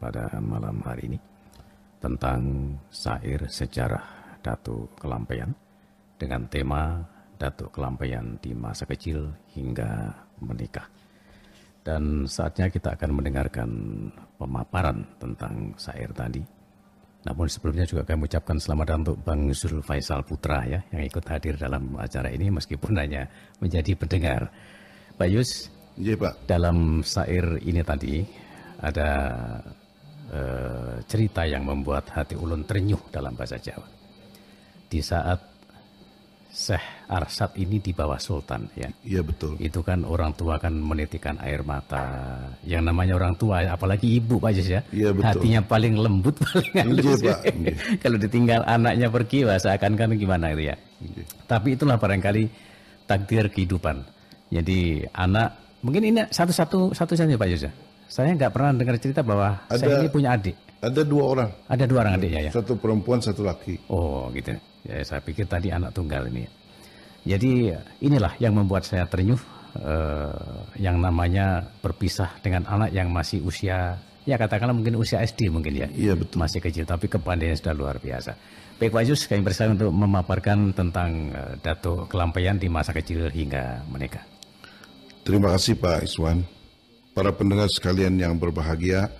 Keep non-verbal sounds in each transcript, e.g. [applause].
pada malam hari ini tentang sair sejarah Datu Kelampeyan dengan tema Datu Kelampeyan di masa kecil hingga menikah. Dan saatnya kita akan mendengarkan pemaparan tentang sair tadi. Namun sebelumnya juga kami ucapkan selamat datang untuk Bang Zul Faisal Putra ya yang ikut hadir dalam acara ini meskipun hanya menjadi pendengar. Pak Yus, ya, Pak. dalam sair ini tadi ada Eh, cerita yang membuat hati ulun ternyuh dalam bahasa Jawa. Di saat Syekh Arsad ini di bawah Sultan ya. Iya betul. Itu kan orang tua kan menitikan air mata. Yang namanya orang tua apalagi ibu Pak Jis, ya. Iya betul. Hatinya paling lembut [laughs] paling halus. Iya, Ya. Iya. [laughs] Kalau ditinggal anaknya pergi bahasa akan kan gimana itu ya. Iya. Tapi itulah barangkali takdir kehidupan. Jadi anak mungkin ini satu-satu satu saja Pak Jis, ya. Saya nggak pernah dengar cerita bahwa ada, saya ini punya adik. Ada dua orang. Ada dua orang adik ya, ya. Satu perempuan, satu laki. Oh gitu. Ya saya pikir tadi anak tunggal ini. Jadi inilah yang membuat saya ternyuh eh, yang namanya berpisah dengan anak yang masih usia ya katakanlah mungkin usia SD mungkin ya. Iya betul. Masih kecil tapi kepandainya sudah luar biasa. Baik Pak Yus, kami bersama untuk memaparkan tentang eh, datuk Dato Kelampaian di masa kecil hingga menikah. Terima kasih Pak Iswan para pendengar sekalian yang berbahagia,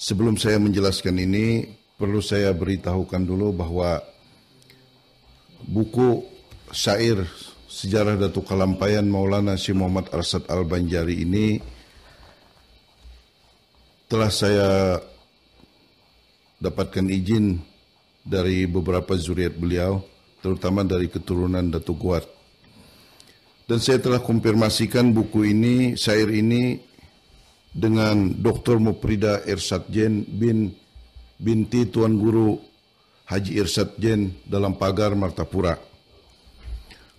sebelum saya menjelaskan ini, perlu saya beritahukan dulu bahwa buku syair Sejarah Datu Kalampayan Maulana Si Muhammad Arsad Al-Banjari ini telah saya dapatkan izin dari beberapa zuriat beliau, terutama dari keturunan Datu kuat, Dan saya telah konfirmasikan buku ini, syair ini dengan Dr. Muprida Irsatjen bin binti Tuan Guru Haji Irsatjen dalam pagar Martapura.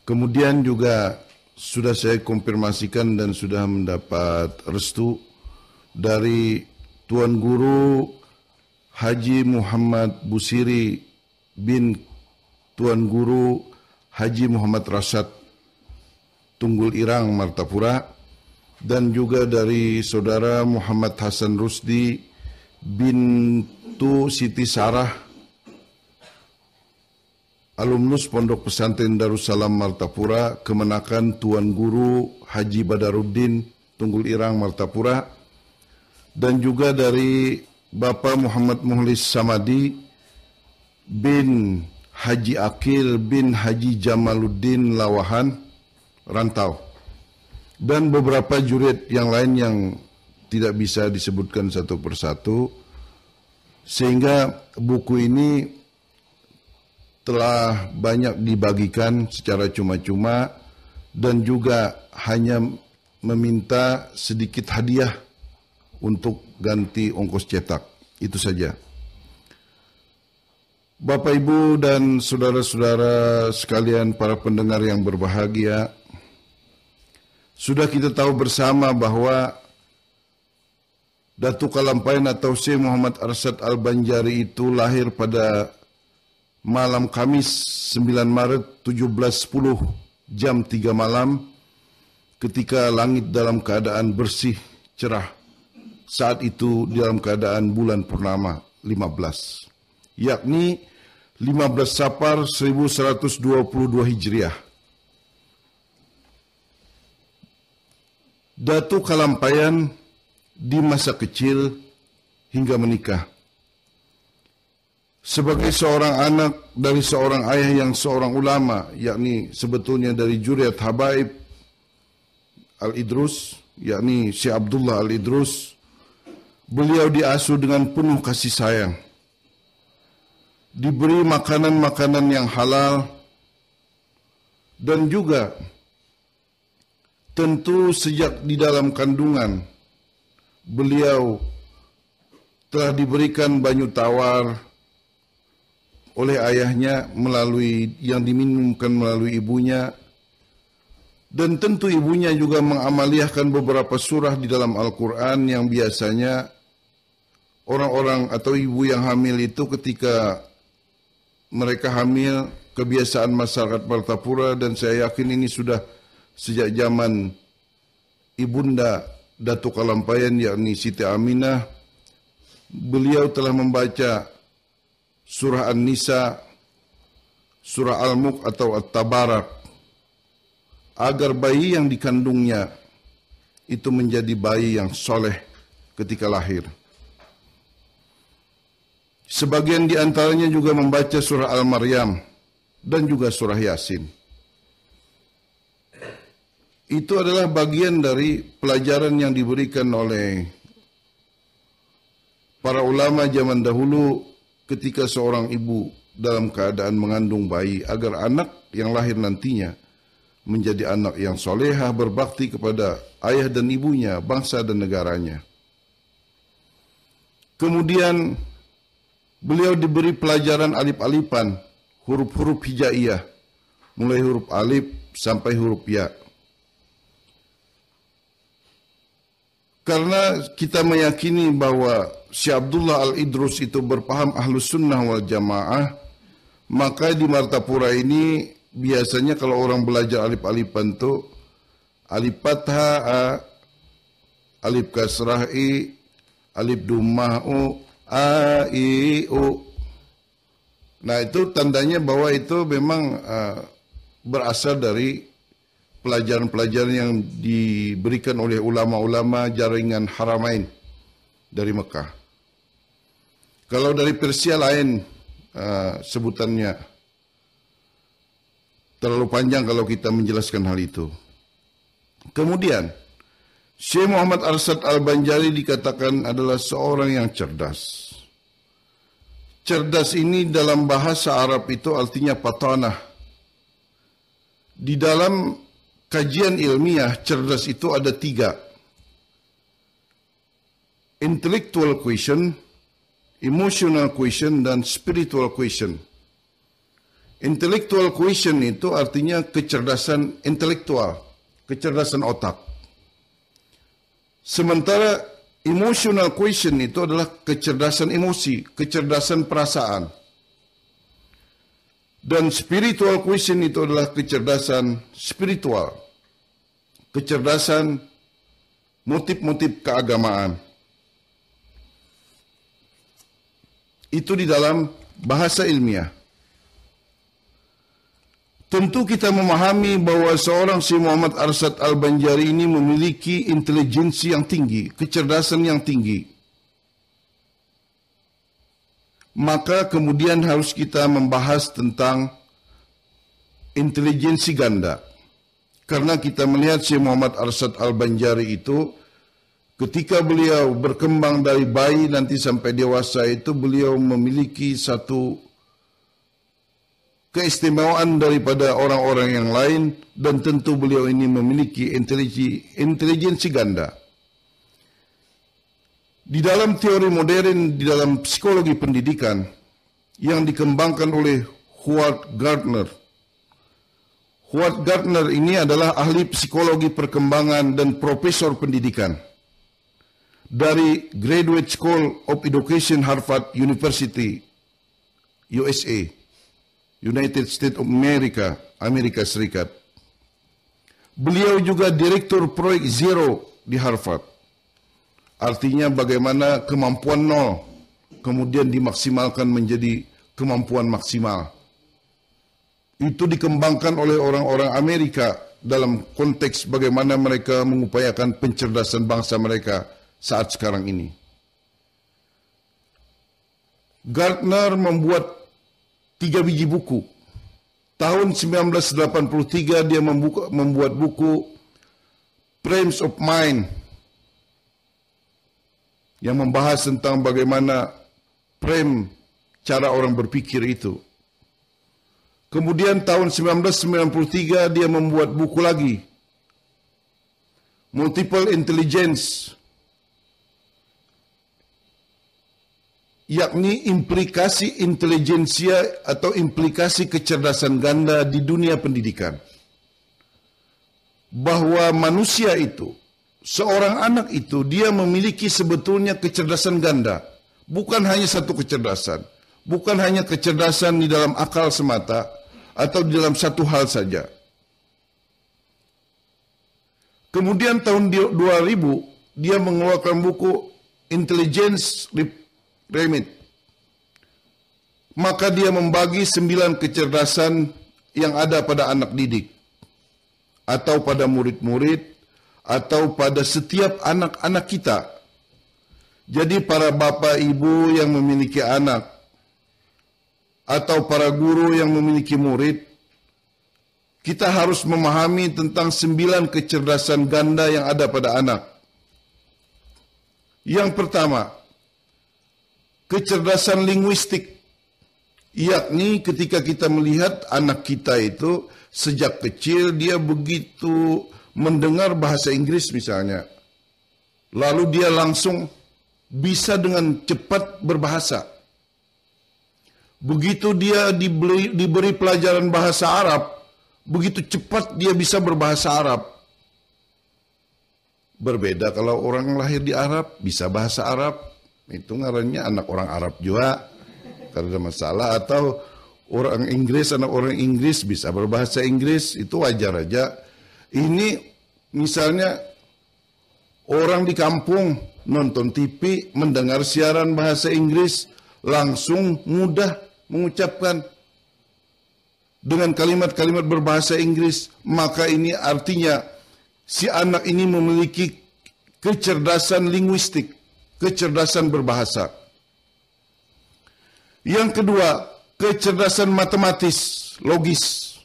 Kemudian juga sudah saya konfirmasikan dan sudah mendapat restu dari Tuan Guru Haji Muhammad Busiri bin Tuan Guru Haji Muhammad Rasad Tunggul Irang Martapura dan juga dari saudara Muhammad Hasan Rusdi bintu Siti Sarah alumnus Pondok Pesantren Darussalam Martapura kemenakan Tuan Guru Haji Badaruddin Tunggul Irang Martapura dan juga dari Bapak Muhammad Muhlis Samadi bin Haji Akil bin Haji Jamaluddin Lawahan Rantau dan beberapa jurid yang lain yang tidak bisa disebutkan satu persatu sehingga buku ini telah banyak dibagikan secara cuma-cuma dan juga hanya meminta sedikit hadiah untuk ganti ongkos cetak. Itu saja. Bapak Ibu dan saudara-saudara sekalian para pendengar yang berbahagia, sudah kita tahu bersama bahwa Datuk Kalampain atau Syekh Muhammad Arsad Al-Banjari itu lahir pada malam Kamis 9 Maret 17.10 jam 3 malam ketika langit dalam keadaan bersih cerah. Saat itu dalam keadaan bulan purnama 15 yakni 15 Sapar 1122 Hijriah. Datuk Kalampayan di masa kecil hingga menikah. Sebagai seorang anak dari seorang ayah yang seorang ulama, yakni sebetulnya dari Juriat Habaib Al-Idrus, yakni Syekh Abdullah Al-Idrus, beliau diasuh dengan penuh kasih sayang. Diberi makanan-makanan yang halal dan juga Tentu sejak di dalam kandungan beliau telah diberikan banyu tawar oleh ayahnya melalui yang diminumkan melalui ibunya dan tentu ibunya juga mengamaliahkan beberapa surah di dalam Al-Quran yang biasanya orang-orang atau ibu yang hamil itu ketika mereka hamil kebiasaan masyarakat Martapura dan saya yakin ini sudah sejak zaman ibunda Datuk Kalampayan yakni Siti Aminah beliau telah membaca surah An-Nisa surah Al-Mulk atau At-Tabarak agar bayi yang dikandungnya itu menjadi bayi yang soleh ketika lahir. Sebagian di antaranya juga membaca surah Al-Maryam dan juga surah Yasin itu adalah bagian dari pelajaran yang diberikan oleh para ulama zaman dahulu ketika seorang ibu dalam keadaan mengandung bayi agar anak yang lahir nantinya menjadi anak yang solehah berbakti kepada ayah dan ibunya, bangsa dan negaranya. Kemudian beliau diberi pelajaran alif-alifan, huruf-huruf hijaiyah, mulai huruf alif sampai huruf ya. Karena kita meyakini bahwa Syekh Abdullah Al-Idrus itu berpaham ahlus sunnah wal jamaah, maka di Martapura ini biasanya kalau orang belajar alif alif itu alif fatha, a, alif kasrah i, alif dumah u, a i u. Nah itu tandanya bahwa itu memang eh, berasal dari pelajaran-pelajaran yang diberikan oleh ulama-ulama jaringan Haramain dari Mekah. Kalau dari Persia lain uh, sebutannya terlalu panjang kalau kita menjelaskan hal itu. Kemudian Syekh Muhammad Arsad Al-Banjari dikatakan adalah seorang yang cerdas. Cerdas ini dalam bahasa Arab itu artinya patanah. Di dalam kajian ilmiah cerdas itu ada tiga. Intellectual question, emotional question, dan spiritual question. Intellectual question itu artinya kecerdasan intelektual, kecerdasan otak. Sementara emotional question itu adalah kecerdasan emosi, kecerdasan perasaan. Dan spiritual question itu adalah kecerdasan spiritual. Kecerdasan motif-motif keagamaan. Itu di dalam bahasa ilmiah. Tentu kita memahami bahwa seorang si Muhammad Arsad Al-Banjari ini memiliki intelijensi yang tinggi, kecerdasan yang tinggi maka kemudian harus kita membahas tentang intelijensi ganda. Karena kita melihat si Muhammad Arsad Al-Banjari itu ketika beliau berkembang dari bayi nanti sampai dewasa itu beliau memiliki satu keistimewaan daripada orang-orang yang lain dan tentu beliau ini memiliki intelijensi ganda. Di dalam teori modern, di dalam psikologi pendidikan yang dikembangkan oleh Howard Gardner. Howard Gardner ini adalah ahli psikologi perkembangan dan profesor pendidikan dari Graduate School of Education Harvard University, USA, United States of America, Amerika Serikat. Beliau juga direktur proyek Zero di Harvard. Artinya bagaimana kemampuan nol kemudian dimaksimalkan menjadi kemampuan maksimal. Itu dikembangkan oleh orang-orang Amerika dalam konteks bagaimana mereka mengupayakan pencerdasan bangsa mereka saat sekarang ini. Gardner membuat tiga biji buku. Tahun 1983 dia membuka, membuat buku Frames of Mind yang membahas tentang bagaimana prem cara orang berpikir itu. Kemudian tahun 1993 dia membuat buku lagi. Multiple Intelligence. Yakni implikasi intelijensia atau implikasi kecerdasan ganda di dunia pendidikan. Bahwa manusia itu seorang anak itu dia memiliki sebetulnya kecerdasan ganda. Bukan hanya satu kecerdasan. Bukan hanya kecerdasan di dalam akal semata atau di dalam satu hal saja. Kemudian tahun 2000 dia mengeluarkan buku Intelligence Remit. Maka dia membagi sembilan kecerdasan yang ada pada anak didik atau pada murid-murid atau pada setiap anak-anak kita. Jadi para bapak ibu yang memiliki anak atau para guru yang memiliki murid, kita harus memahami tentang sembilan kecerdasan ganda yang ada pada anak. Yang pertama, kecerdasan linguistik, yakni ketika kita melihat anak kita itu sejak kecil dia begitu mendengar bahasa Inggris misalnya, lalu dia langsung bisa dengan cepat berbahasa. Begitu dia diberi, diberi pelajaran bahasa Arab, begitu cepat dia bisa berbahasa Arab. Berbeda kalau orang lahir di Arab, bisa bahasa Arab, itu ngarannya anak orang Arab juga karena masalah atau orang Inggris anak orang Inggris bisa berbahasa Inggris itu wajar aja ini misalnya orang di kampung nonton TV, mendengar siaran bahasa Inggris, langsung mudah mengucapkan dengan kalimat-kalimat berbahasa Inggris, maka ini artinya si anak ini memiliki kecerdasan linguistik, kecerdasan berbahasa. Yang kedua, kecerdasan matematis, logis.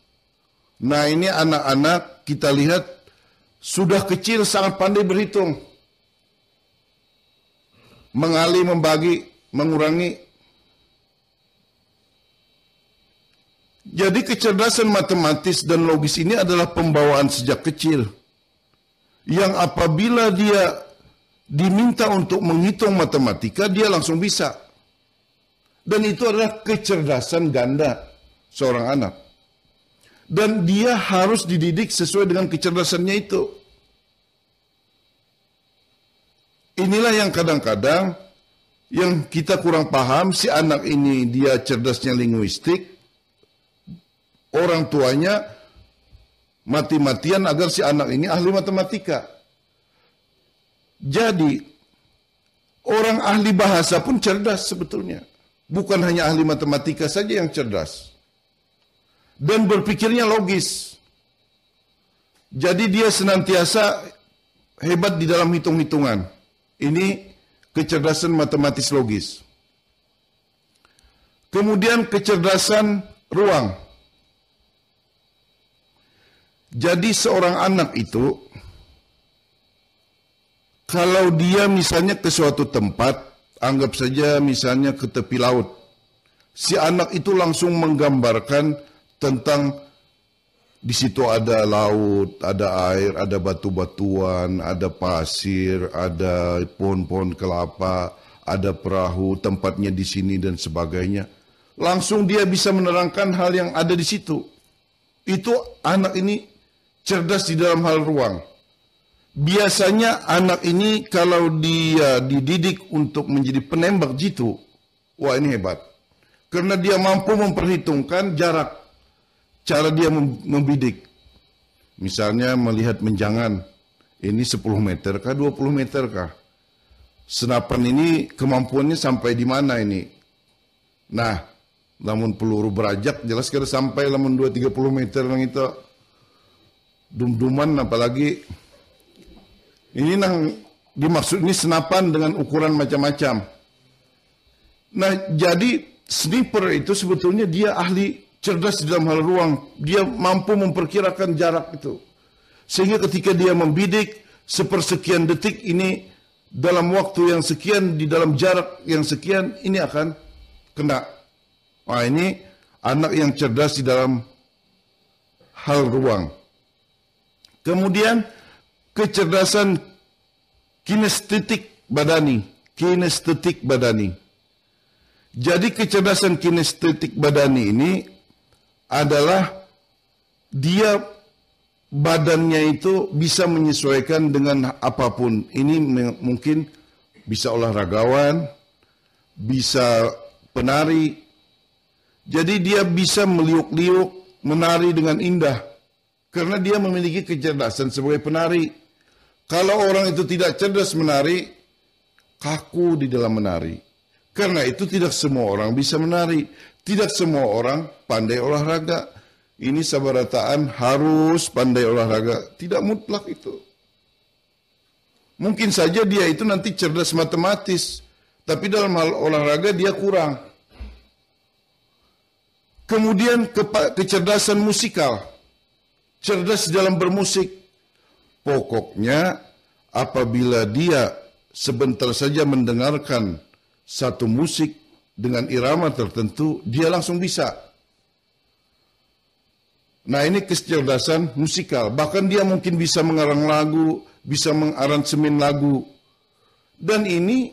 Nah, ini anak-anak kita lihat sudah kecil sangat pandai berhitung. Mengali, membagi, mengurangi. Jadi kecerdasan matematis dan logis ini adalah pembawaan sejak kecil. Yang apabila dia diminta untuk menghitung matematika, dia langsung bisa. Dan itu adalah kecerdasan ganda seorang anak dan dia harus dididik sesuai dengan kecerdasannya itu. Inilah yang kadang-kadang yang kita kurang paham si anak ini dia cerdasnya linguistik, orang tuanya mati-matian agar si anak ini ahli matematika. Jadi orang ahli bahasa pun cerdas sebetulnya. Bukan hanya ahli matematika saja yang cerdas dan berpikirnya logis. Jadi dia senantiasa hebat di dalam hitung-hitungan. Ini kecerdasan matematis logis. Kemudian kecerdasan ruang. Jadi seorang anak itu kalau dia misalnya ke suatu tempat, anggap saja misalnya ke tepi laut. Si anak itu langsung menggambarkan tentang di situ ada laut, ada air, ada batu-batuan, ada pasir, ada pohon-pohon kelapa, ada perahu, tempatnya di sini dan sebagainya. Langsung dia bisa menerangkan hal yang ada di situ. Itu anak ini cerdas di dalam hal ruang. Biasanya anak ini kalau dia dididik untuk menjadi penembak jitu, wah ini hebat. Karena dia mampu memperhitungkan jarak cara dia membidik. Misalnya melihat menjangan, ini 10 meter kah, 20 meter kah? Senapan ini kemampuannya sampai di mana ini? Nah, namun peluru berajak jelas kira sampai lamun 2-30 meter nang itu dum-duman apalagi ini nang dimaksud ini senapan dengan ukuran macam-macam. Nah, jadi sniper itu sebetulnya dia ahli cerdas di dalam hal ruang, dia mampu memperkirakan jarak itu. Sehingga ketika dia membidik sepersekian detik ini dalam waktu yang sekian di dalam jarak yang sekian ini akan kena. Wah ini anak yang cerdas di dalam hal ruang. Kemudian kecerdasan kinestetik badani, kinestetik badani. Jadi kecerdasan kinestetik badani ini adalah dia badannya itu bisa menyesuaikan dengan apapun. Ini mungkin bisa olahragawan, bisa penari. Jadi dia bisa meliuk-liuk, menari dengan indah. Karena dia memiliki kecerdasan sebagai penari. Kalau orang itu tidak cerdas menari, kaku di dalam menari. Karena itu tidak semua orang bisa menari. Tidak semua orang pandai olahraga. Ini sabarataan harus pandai olahraga. Tidak mutlak itu. Mungkin saja dia itu nanti cerdas matematis. Tapi dalam hal olahraga dia kurang. Kemudian ke kecerdasan musikal. Cerdas dalam bermusik. Pokoknya apabila dia sebentar saja mendengarkan satu musik dengan irama tertentu, dia langsung bisa. Nah ini kecerdasan musikal. Bahkan dia mungkin bisa mengarang lagu, bisa mengaransemen lagu. Dan ini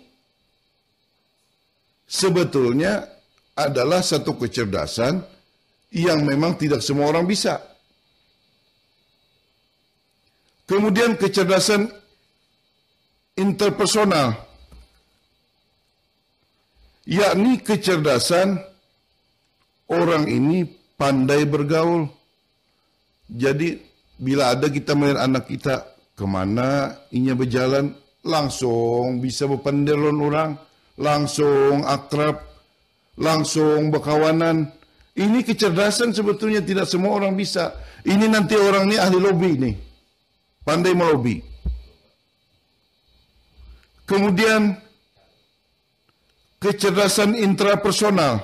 sebetulnya adalah satu kecerdasan yang memang tidak semua orang bisa. Kemudian kecerdasan interpersonal yakni kecerdasan orang ini pandai bergaul. Jadi bila ada kita melihat anak kita kemana inya berjalan langsung bisa berpendelon orang, langsung akrab, langsung berkawanan. Ini kecerdasan sebetulnya tidak semua orang bisa. Ini nanti orang ini ahli lobby nih. Pandai melobi. Kemudian kecerdasan intrapersonal.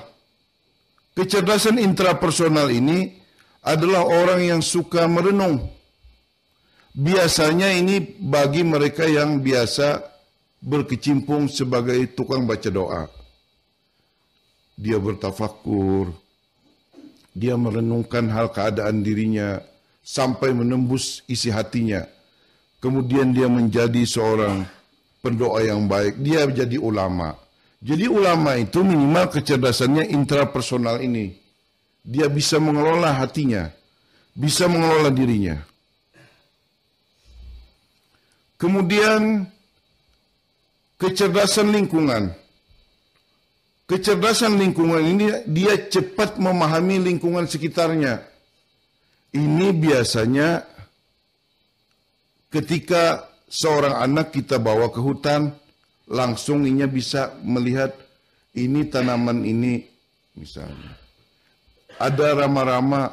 Kecerdasan intrapersonal ini adalah orang yang suka merenung. Biasanya ini bagi mereka yang biasa berkecimpung sebagai tukang baca doa. Dia bertafakur, dia merenungkan hal keadaan dirinya sampai menembus isi hatinya. Kemudian dia menjadi seorang pendoa yang baik, dia menjadi ulama. Jadi ulama itu minimal kecerdasannya intrapersonal ini. Dia bisa mengelola hatinya, bisa mengelola dirinya. Kemudian kecerdasan lingkungan. Kecerdasan lingkungan ini dia cepat memahami lingkungan sekitarnya. Ini biasanya ketika seorang anak kita bawa ke hutan, langsung inya bisa melihat ini tanaman ini misalnya. Ada rama-rama,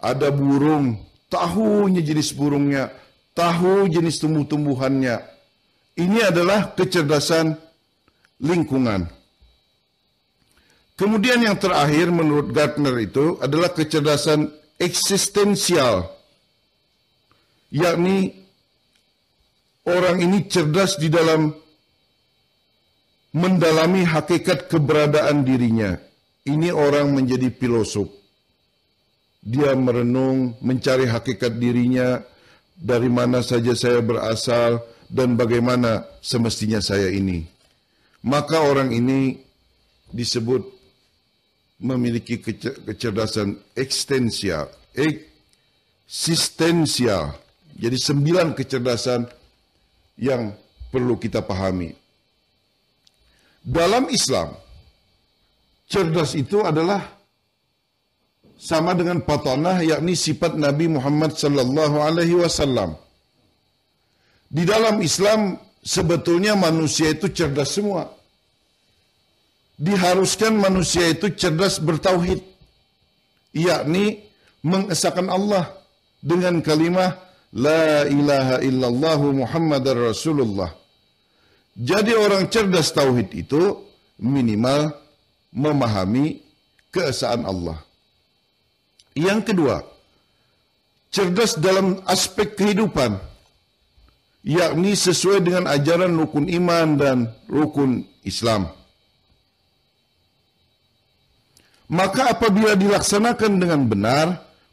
ada burung, tahunya jenis burungnya, tahu jenis tumbuh-tumbuhannya. Ini adalah kecerdasan lingkungan. Kemudian yang terakhir menurut Gardner itu adalah kecerdasan eksistensial. Yakni orang ini cerdas di dalam mendalami hakikat keberadaan dirinya. Ini orang menjadi filosof. Dia merenung, mencari hakikat dirinya, dari mana saja saya berasal, dan bagaimana semestinya saya ini. Maka orang ini disebut memiliki kecerdasan eksistensial, eksistensial. Jadi sembilan kecerdasan yang perlu kita pahami. Dalam Islam, cerdas itu adalah sama dengan patonah yakni sifat Nabi Muhammad sallallahu alaihi wasallam. Di dalam Islam sebetulnya manusia itu cerdas semua. Diharuskan manusia itu cerdas bertauhid yakni mengesahkan Allah dengan kalimat La ilaha illallah Muhammadar Rasulullah. Jadi orang cerdas tauhid itu minimal memahami keesaan Allah. Yang kedua, cerdas dalam aspek kehidupan, yakni sesuai dengan ajaran rukun iman dan rukun Islam. Maka apabila dilaksanakan dengan benar,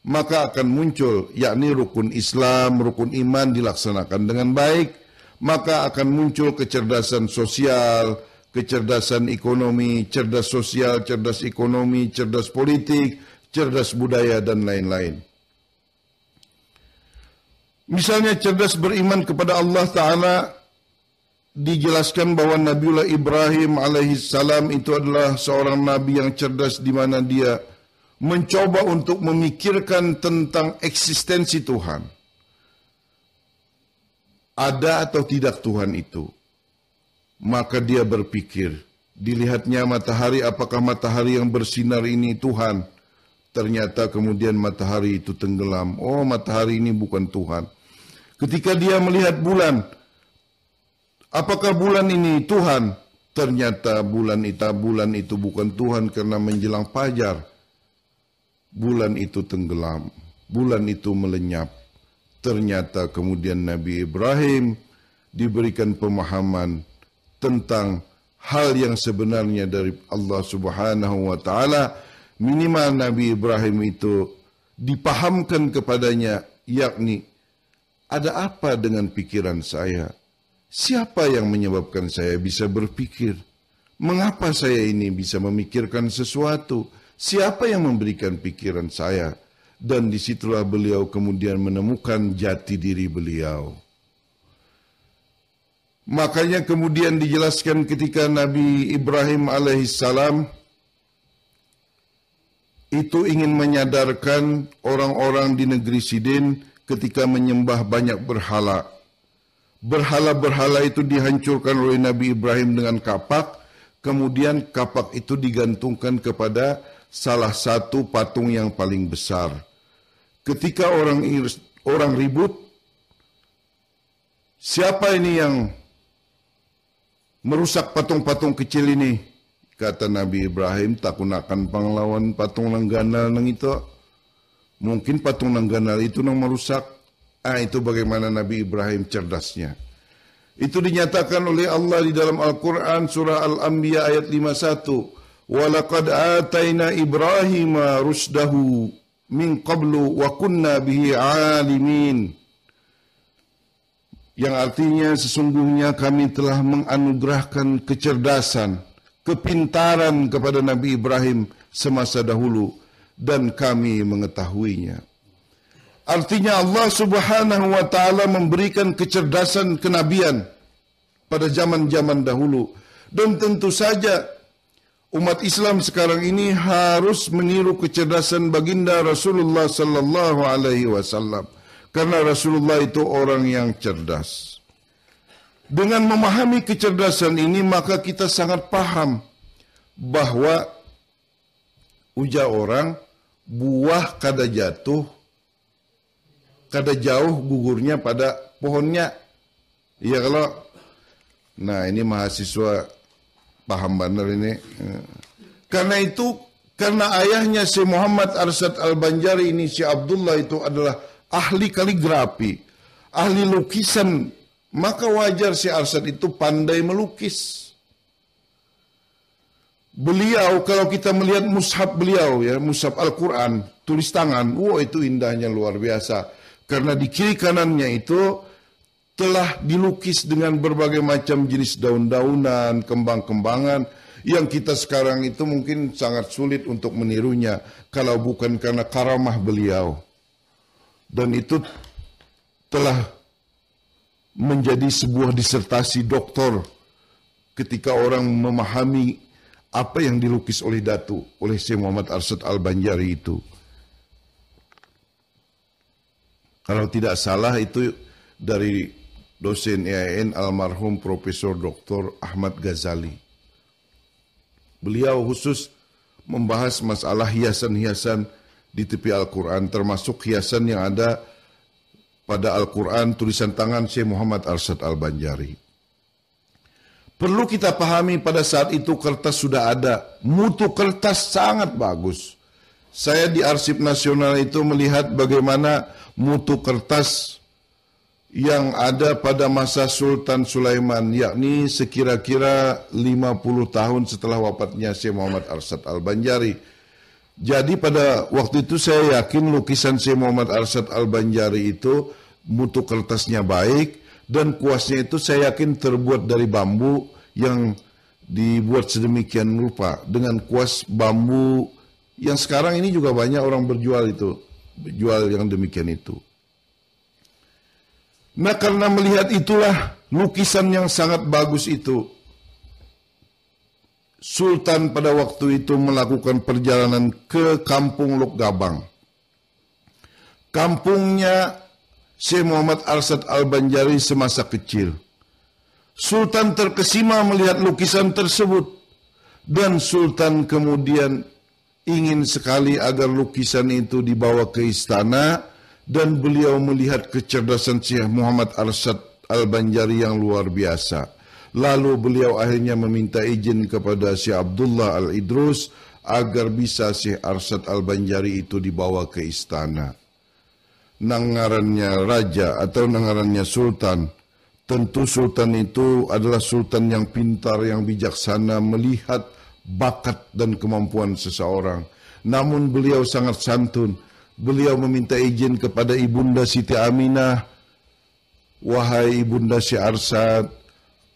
maka akan muncul yakni rukun Islam, rukun iman dilaksanakan dengan baik, maka akan muncul kecerdasan sosial, kecerdasan ekonomi, cerdas sosial, cerdas ekonomi, cerdas politik, cerdas budaya dan lain-lain. Misalnya cerdas beriman kepada Allah Ta'ala dijelaskan bahwa Nabiullah Ibrahim alaihi salam itu adalah seorang nabi yang cerdas di mana dia mencoba untuk memikirkan tentang eksistensi Tuhan. Ada atau tidak Tuhan itu? Maka dia berpikir, dilihatnya matahari apakah matahari yang bersinar ini Tuhan? Ternyata kemudian matahari itu tenggelam. Oh, matahari ini bukan Tuhan. Ketika dia melihat bulan, apakah bulan ini Tuhan? Ternyata bulan itu bulan itu bukan Tuhan karena menjelang fajar bulan itu tenggelam, bulan itu melenyap. Ternyata kemudian Nabi Ibrahim diberikan pemahaman tentang hal yang sebenarnya dari Allah Subhanahu wa taala. Minimal Nabi Ibrahim itu dipahamkan kepadanya yakni ada apa dengan pikiran saya? Siapa yang menyebabkan saya bisa berpikir? Mengapa saya ini bisa memikirkan sesuatu? Siapa yang memberikan pikiran saya? Dan disitulah beliau kemudian menemukan jati diri beliau. Makanya kemudian dijelaskan ketika Nabi Ibrahim alaihissalam itu ingin menyadarkan orang-orang di negeri Sidin ketika menyembah banyak berhala. Berhala-berhala itu dihancurkan oleh Nabi Ibrahim dengan kapak, kemudian kapak itu digantungkan kepada salah satu patung yang paling besar. Ketika orang orang ribut, siapa ini yang merusak patung-patung kecil ini? Kata Nabi Ibrahim, tak gunakan panglawan patung langganal nang itu. Mungkin patung langganal itu nang merusak. Ah, itu bagaimana Nabi Ibrahim cerdasnya. Itu dinyatakan oleh Allah di dalam Al-Quran surah Al-Anbiya ayat 51. Walaqad ataina Ibrahima rusdahu min qablu wa kunna bihi Yang artinya sesungguhnya kami telah menganugerahkan kecerdasan, kepintaran kepada Nabi Ibrahim semasa dahulu dan kami mengetahuinya. Artinya Allah Subhanahu wa taala memberikan kecerdasan kenabian pada zaman-zaman dahulu dan tentu saja umat Islam sekarang ini harus meniru kecerdasan baginda Rasulullah sallallahu alaihi wasallam karena Rasulullah itu orang yang cerdas. Dengan memahami kecerdasan ini maka kita sangat paham bahwa ujar orang buah kada jatuh kada jauh gugurnya pada pohonnya. Ya kalau nah ini mahasiswa Paham benar ini. Karena itu, karena ayahnya si Muhammad Arsad Al-Banjari ini, si Abdullah itu adalah ahli kaligrafi, ahli lukisan. Maka wajar si Arsad itu pandai melukis. Beliau kalau kita melihat mushab beliau ya, mushab Al-Qur'an, tulis tangan, wow itu indahnya luar biasa. Karena di kiri kanannya itu telah dilukis dengan berbagai macam jenis daun-daunan, kembang-kembangan yang kita sekarang itu mungkin sangat sulit untuk menirunya kalau bukan karena karamah beliau. Dan itu telah menjadi sebuah disertasi doktor ketika orang memahami apa yang dilukis oleh Datu oleh Syekh Muhammad Arsad Al-Banjari itu. Kalau tidak salah itu dari dosen IAIN almarhum Profesor Dr. Ahmad Ghazali. Beliau khusus membahas masalah hiasan-hiasan di tepi Al-Quran, termasuk hiasan yang ada pada Al-Quran tulisan tangan Syekh Muhammad Arsyad Al-Banjari. Perlu kita pahami pada saat itu kertas sudah ada. Mutu kertas sangat bagus. Saya di Arsip Nasional itu melihat bagaimana mutu kertas yang ada pada masa Sultan Sulaiman yakni sekira-kira 50 tahun setelah wafatnya Syekh Muhammad Arsad Al-Banjari. Jadi pada waktu itu saya yakin lukisan Syekh Muhammad Arsad Al-Banjari itu mutu kertasnya baik dan kuasnya itu saya yakin terbuat dari bambu yang dibuat sedemikian rupa dengan kuas bambu yang sekarang ini juga banyak orang berjual itu, jual yang demikian itu. Nah karena melihat itulah lukisan yang sangat bagus itu. Sultan pada waktu itu melakukan perjalanan ke kampung Lok Gabang. Kampungnya Syekh Muhammad Arsad Al-Banjari semasa kecil. Sultan terkesima melihat lukisan tersebut dan Sultan kemudian ingin sekali agar lukisan itu dibawa ke istana dan beliau melihat kecerdasan Syekh Muhammad Arsad Al-Banjari yang luar biasa. Lalu beliau akhirnya meminta izin kepada Syekh Abdullah Al-Idrus agar bisa Syekh Arsad Al-Banjari itu dibawa ke istana. Nangarannya raja atau nangarannya sultan. Tentu sultan itu adalah sultan yang pintar, yang bijaksana, melihat bakat dan kemampuan seseorang. Namun beliau sangat santun, beliau meminta izin kepada Ibunda Siti Aminah, Wahai Ibunda Si Arsad,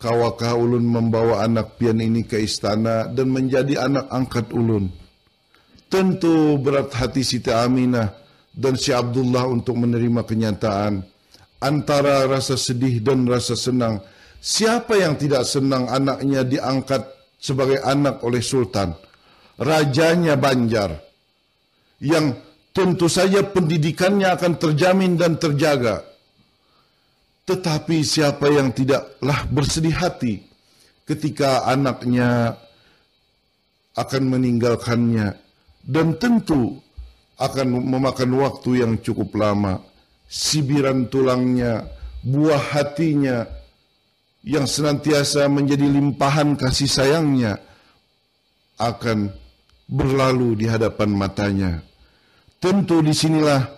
kawakah ulun membawa anak pian ini ke istana dan menjadi anak angkat ulun? Tentu berat hati Siti Aminah dan Si Abdullah untuk menerima kenyataan. Antara rasa sedih dan rasa senang, siapa yang tidak senang anaknya diangkat sebagai anak oleh Sultan? Rajanya Banjar yang tentu saja pendidikannya akan terjamin dan terjaga. Tetapi siapa yang tidaklah bersedih hati ketika anaknya akan meninggalkannya dan tentu akan memakan waktu yang cukup lama. Sibiran tulangnya, buah hatinya yang senantiasa menjadi limpahan kasih sayangnya akan berlalu di hadapan matanya. Tentu disinilah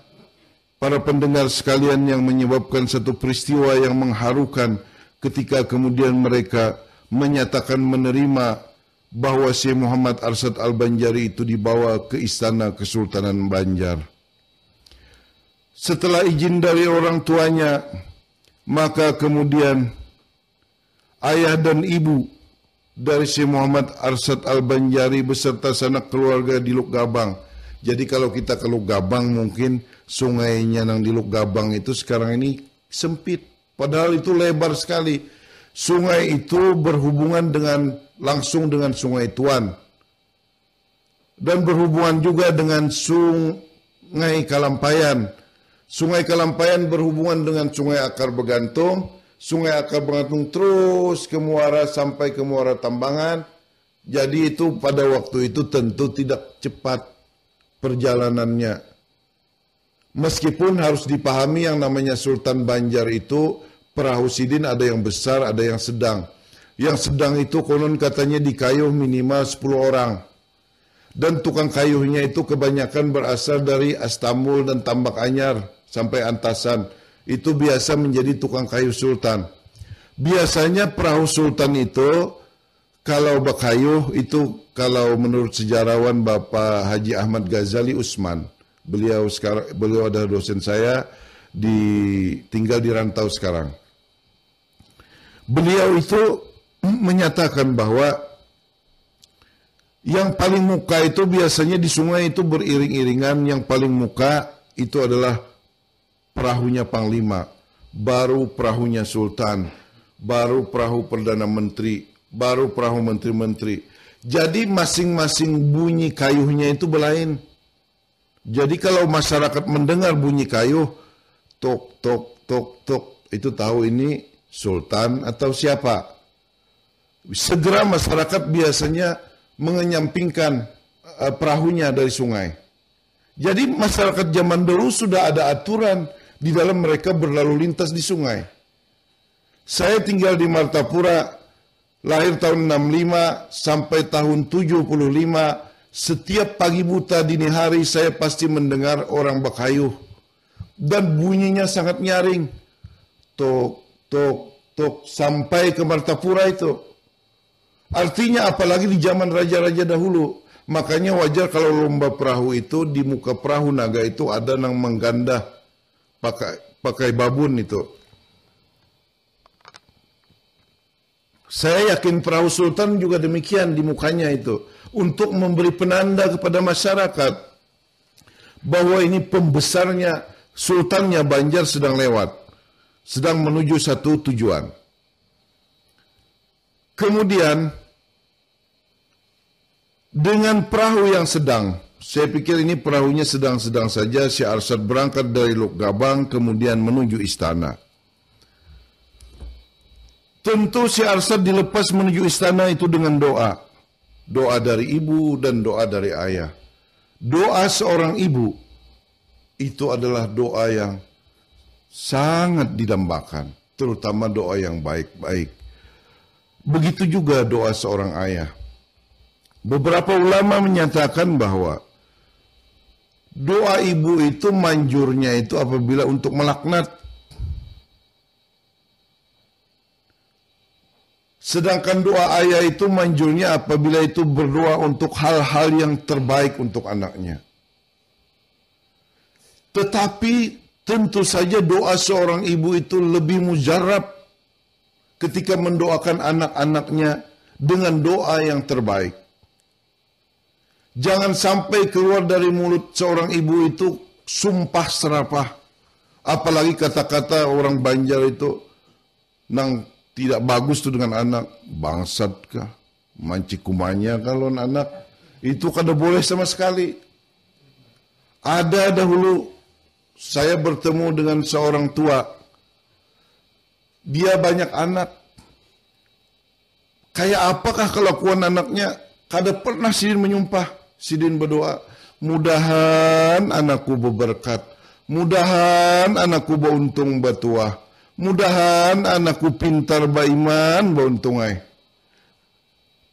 para pendengar sekalian yang menyebabkan satu peristiwa yang mengharukan ketika kemudian mereka menyatakan menerima bahwa Syekh Muhammad Arsad Al-Banjari itu dibawa ke istana Kesultanan Banjar. Setelah izin dari orang tuanya, maka kemudian ayah dan ibu dari Syekh Muhammad Arsad Al-Banjari beserta sanak keluarga di Luk Gabang jadi kalau kita ke lubang mungkin sungainya yang di lubang itu sekarang ini sempit. Padahal itu lebar sekali. Sungai itu berhubungan dengan langsung dengan Sungai Tuan dan berhubungan juga dengan Sungai Kalampayan. Sungai Kalampayan berhubungan dengan Sungai Akar Begantung, Sungai Akar Begantung terus ke Muara sampai ke Muara Tambangan. Jadi itu pada waktu itu tentu tidak cepat perjalanannya. Meskipun harus dipahami yang namanya Sultan Banjar itu perahu sidin ada yang besar, ada yang sedang. Yang sedang itu konon katanya dikayuh minimal 10 orang. Dan tukang kayuhnya itu kebanyakan berasal dari Astamul dan Tambak Anyar sampai Antasan. Itu biasa menjadi tukang kayu Sultan. Biasanya perahu Sultan itu kalau Bakayuh itu kalau menurut sejarawan Bapak Haji Ahmad Ghazali Usman, beliau sekarang beliau adalah dosen saya di tinggal di rantau sekarang. Beliau itu menyatakan bahwa yang paling muka itu biasanya di sungai itu beriring-iringan, yang paling muka itu adalah perahunya panglima, baru perahunya sultan, baru perahu perdana menteri, baru perahu menteri-menteri. Jadi masing-masing bunyi kayuhnya itu belain. Jadi kalau masyarakat mendengar bunyi kayuh, tok tok tok tok, itu tahu ini sultan atau siapa. Segera masyarakat biasanya mengenyampingkan eh, perahunya dari sungai. Jadi masyarakat zaman dulu sudah ada aturan di dalam mereka berlalu lintas di sungai. Saya tinggal di Martapura lahir tahun 65 sampai tahun 75, setiap pagi buta dini hari saya pasti mendengar orang bakayuh. Dan bunyinya sangat nyaring. Tok, tok, tok, sampai ke Martapura itu. Artinya apalagi di zaman raja-raja dahulu. Makanya wajar kalau lomba perahu itu di muka perahu naga itu ada yang mengganda pakai pakai babun itu. Saya yakin perahu sultan juga demikian di mukanya itu. Untuk memberi penanda kepada masyarakat bahwa ini pembesarnya, sultannya Banjar sedang lewat. Sedang menuju satu tujuan. Kemudian dengan perahu yang sedang, saya pikir ini perahunya sedang-sedang saja, si Arsad berangkat dari Luk Gabang kemudian menuju istana. Tentu si Arsad dilepas menuju istana itu dengan doa. Doa dari ibu dan doa dari ayah. Doa seorang ibu itu adalah doa yang sangat didambakan. Terutama doa yang baik-baik. Begitu juga doa seorang ayah. Beberapa ulama menyatakan bahwa doa ibu itu manjurnya itu apabila untuk melaknat Sedangkan doa ayah itu manjurnya apabila itu berdoa untuk hal-hal yang terbaik untuk anaknya. Tetapi tentu saja doa seorang ibu itu lebih mujarab ketika mendoakan anak-anaknya dengan doa yang terbaik. Jangan sampai keluar dari mulut seorang ibu itu sumpah serapah. Apalagi kata-kata orang Banjar itu, nang tidak bagus tuh dengan anak bangsat kah manci kumanya kalau anak itu kada boleh sama sekali ada dahulu saya bertemu dengan seorang tua dia banyak anak kayak apakah kelakuan anaknya kada pernah sidin menyumpah sidin berdoa mudahan anakku berberkat mudahan anakku beruntung batuah Mudahan anakku pintar baiman bauntungai.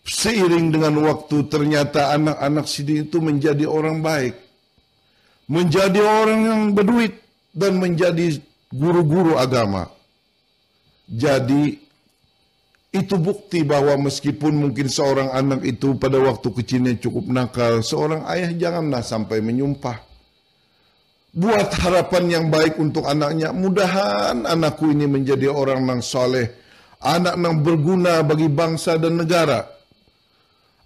Seiring dengan waktu ternyata anak-anak sini itu menjadi orang baik. Menjadi orang yang berduit dan menjadi guru-guru agama. Jadi itu bukti bahwa meskipun mungkin seorang anak itu pada waktu kecilnya cukup nakal, seorang ayah janganlah sampai menyumpah buat harapan yang baik untuk anaknya. Mudahan anakku ini menjadi orang yang soleh, anak yang berguna bagi bangsa dan negara,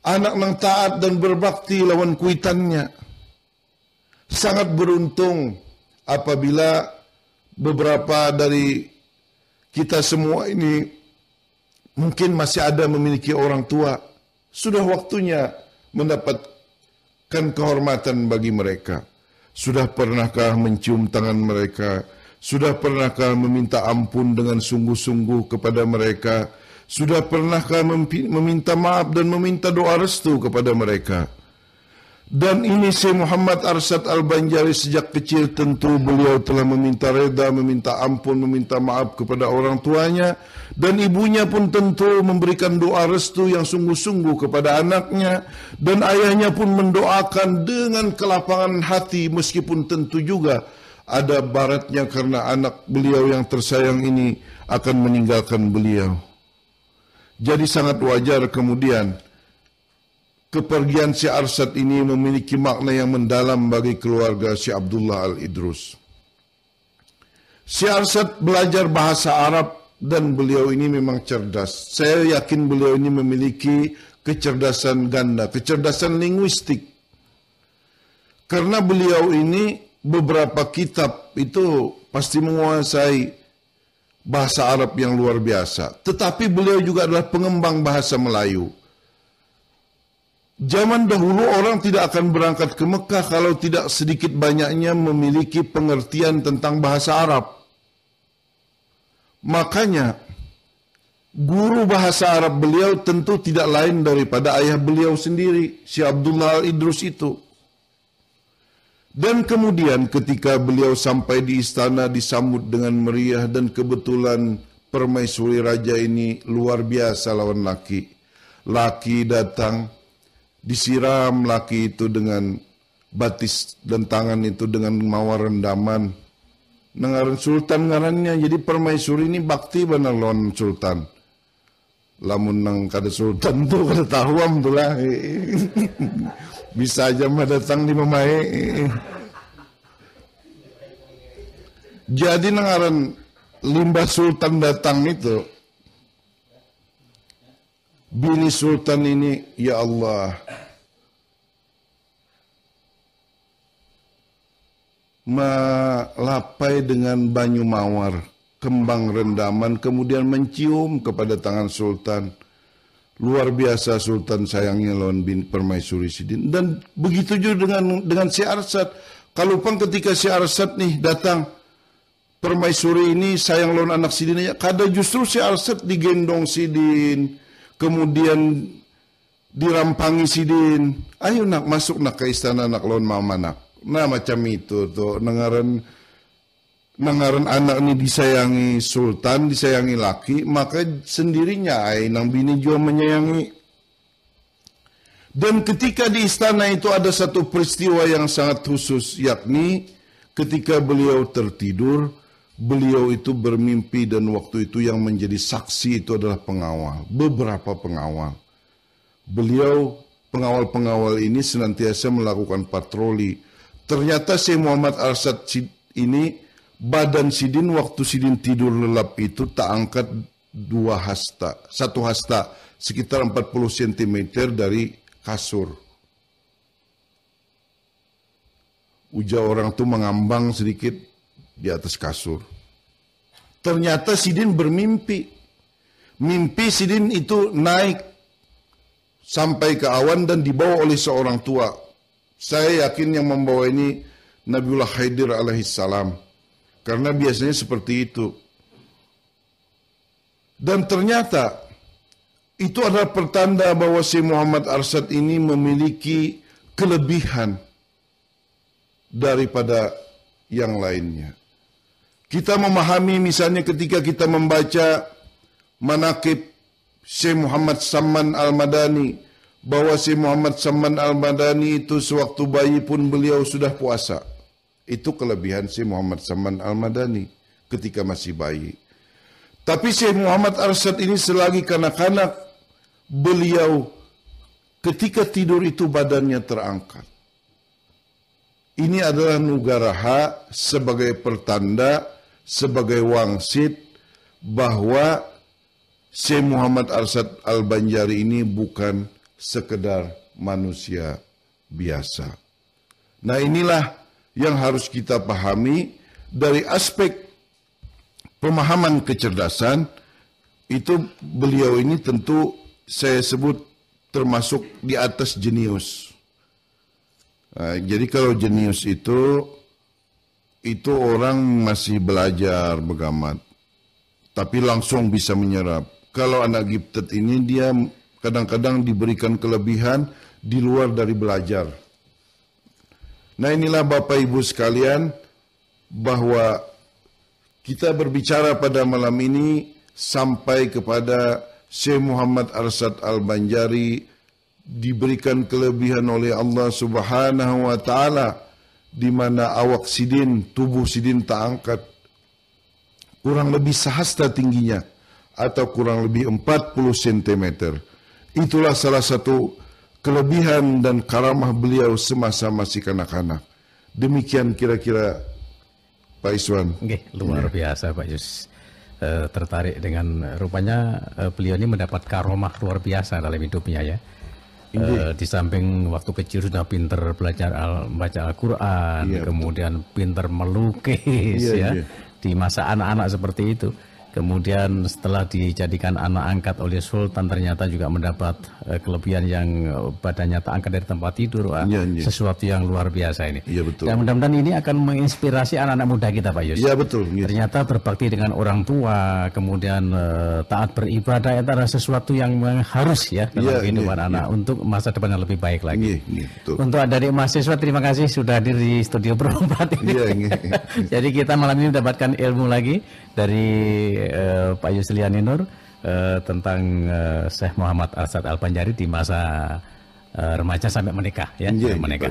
anak yang taat dan berbakti lawan kuitannya. Sangat beruntung apabila beberapa dari kita semua ini mungkin masih ada memiliki orang tua. Sudah waktunya mendapatkan kehormatan bagi mereka. Sudah pernahkah mencium tangan mereka? Sudah pernahkah meminta ampun dengan sungguh-sungguh kepada mereka? Sudah pernahkah meminta maaf dan meminta doa restu kepada mereka? Dan ini si Muhammad Arsad Al-Banjari sejak kecil tentu beliau telah meminta reda, meminta ampun, meminta maaf kepada orang tuanya. Dan ibunya pun tentu memberikan doa restu yang sungguh-sungguh kepada anaknya. Dan ayahnya pun mendoakan dengan kelapangan hati meskipun tentu juga ada baratnya karena anak beliau yang tersayang ini akan meninggalkan beliau. Jadi sangat wajar kemudian Kepergian si Arsad ini memiliki makna yang mendalam bagi keluarga si Abdullah Al-Idrus. Si Arsad belajar bahasa Arab dan beliau ini memang cerdas. Saya yakin beliau ini memiliki kecerdasan ganda, kecerdasan linguistik. Karena beliau ini beberapa kitab itu pasti menguasai bahasa Arab yang luar biasa. Tetapi beliau juga adalah pengembang bahasa Melayu. Zaman dahulu orang tidak akan berangkat ke Mekah kalau tidak sedikit banyaknya memiliki pengertian tentang bahasa Arab. Makanya guru bahasa Arab beliau tentu tidak lain daripada ayah beliau sendiri, si Abdullah Al-Idrus itu. Dan kemudian ketika beliau sampai di istana disambut dengan meriah dan kebetulan permaisuri raja ini luar biasa lawan laki. Laki datang Disiram laki itu dengan batis dan tangan itu dengan mawar rendaman. Nengaran sultan ngarannya. Jadi permaisuri ini bakti benar lawan sultan. Lamun nang kada sultan [laughs] tuh kada tuh lah. [laughs] Bisa aja mah datang di mamae. Jadi nengaran limbah sultan datang itu Bini Sultan ini, ya Allah, melapai dengan banyu mawar, kembang rendaman, kemudian mencium kepada tangan Sultan. Luar biasa Sultan sayangnya lawan bin permaisuri Sidin. Dan begitu juga dengan dengan si Arsad. Kalau pun ketika si Arsad nih datang, permaisuri ini sayang lawan anak Sidin ya Kada justru si Arsad digendong Sidin kemudian dirampangi sidin ayo nak masuk nak ke istana nak lawan mama nak nah macam itu tuh dengaran dengaran anak ini disayangi sultan disayangi laki maka sendirinya ay nang bini juga menyayangi dan ketika di istana itu ada satu peristiwa yang sangat khusus yakni ketika beliau tertidur Beliau itu bermimpi dan waktu itu yang menjadi saksi itu adalah pengawal, beberapa pengawal. Beliau pengawal-pengawal ini senantiasa melakukan patroli. Ternyata Syekh Muhammad Arsad ini badan Sidin waktu Sidin tidur lelap itu tak angkat dua hasta, satu hasta sekitar 40 cm dari kasur. Ujar orang tuh mengambang sedikit di atas kasur. Ternyata Sidin bermimpi. Mimpi Sidin itu naik sampai ke awan dan dibawa oleh seorang tua. Saya yakin yang membawa ini Nabiullah Khidir alaihissalam. Karena biasanya seperti itu. Dan ternyata itu adalah pertanda bahwa si Muhammad Arsad ini memiliki kelebihan daripada yang lainnya. Kita memahami misalnya ketika kita membaca manakib Syekh Muhammad Saman Al-Madani bahwa Syekh Muhammad Saman Al-Madani itu sewaktu bayi pun beliau sudah puasa. Itu kelebihan Syekh Muhammad Saman Al-Madani ketika masih bayi. Tapi Syekh Muhammad Arsyad ini selagi kanak-kanak beliau ketika tidur itu badannya terangkat. Ini adalah nugaraha sebagai pertanda sebagai wangsit bahwa si Muhammad Arsad Al-Banjari ini bukan sekedar manusia biasa. Nah inilah yang harus kita pahami dari aspek pemahaman kecerdasan itu beliau ini tentu saya sebut termasuk di atas jenius. Nah, jadi kalau jenius itu itu orang masih belajar begamat, tapi langsung bisa menyerap. Kalau anak gifted ini dia kadang-kadang diberikan kelebihan di luar dari belajar. Nah inilah Bapak Ibu sekalian bahwa kita berbicara pada malam ini sampai kepada Syekh Muhammad Arsad Al-Banjari diberikan kelebihan oleh Allah Subhanahu wa taala di mana awak Sidin, tubuh Sidin tak angkat. Kurang lebih sehasta tingginya atau kurang lebih 40 cm. Itulah salah satu kelebihan dan karamah beliau semasa masih kanak-kanak. Demikian kira-kira Pak Iswan. Oke, luar ya. biasa Pak Yus. E, tertarik dengan rupanya e, beliau ini mendapat karomah luar biasa dalam hidupnya ya. Uh, di samping waktu kecil sudah pinter belajar al baca Al-Quran, iya, kemudian betul. pinter melukis iya, ya iya. di masa anak-anak seperti itu. Kemudian setelah dijadikan anak angkat oleh Sultan ternyata juga mendapat eh, kelebihan yang eh, badannya tak angkat dari tempat tidur. Ya, ya. Sesuatu yang luar biasa ini. Ya, betul. Dan mudah-mudahan ini akan menginspirasi anak-anak muda kita Pak Yus. Ya betul. Ya. Ternyata berbakti dengan orang tua, kemudian uh, taat beribadah itu adalah sesuatu yang harus ya dalam ya, kehidupan ya, anak ya. untuk masa depan yang lebih baik lagi. Ya, ya, betul. Untuk dari mahasiswa terima kasih sudah hadir di studio berobat ini. ya, ya. [laughs] Jadi kita malam ini mendapatkan ilmu lagi dari eh, Pak Yusliani Nur eh, tentang eh, Syekh Muhammad Asad Al Panjari di masa eh, remaja sampai menikah ya, menikahnya. Iya, menikah.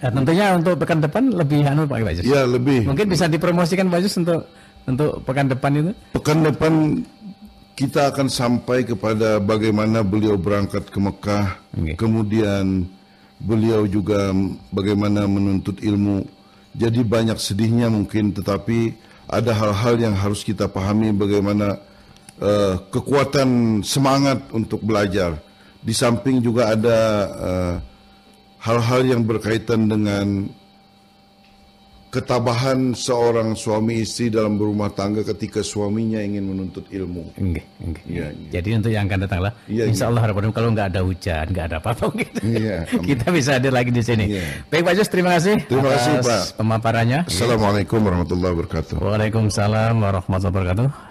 Ya, tentunya untuk pekan depan lebih anu Pak Wajus. Ya lebih. Mungkin bisa dipromosikan Pak Wajus untuk untuk pekan depan itu. Pekan depan kita akan sampai kepada bagaimana beliau berangkat ke Mekah, okay. kemudian beliau juga bagaimana menuntut ilmu. Jadi banyak sedihnya mungkin, tetapi ada hal-hal yang harus kita pahami bagaimana uh, kekuatan semangat untuk belajar. Di samping juga ada eh, hal-hal uh, hal -hal yang berkaitan dengan ketabahan seorang suami istri dalam berumah tangga ketika suaminya ingin menuntut ilmu. Enggak, enggak. Ya, ya. Jadi untuk yang akan datang lah, ya, insya iya. Allah harapan kalau nggak ada hujan, nggak ada apa-apa [laughs] gitu. Ya, kita bisa ada lagi di sini. Ya. Baik Pak Jus, terima kasih. Terima kasih Pak. Pemaparannya. Assalamualaikum warahmatullahi wabarakatuh. Waalaikumsalam warahmatullahi wabarakatuh.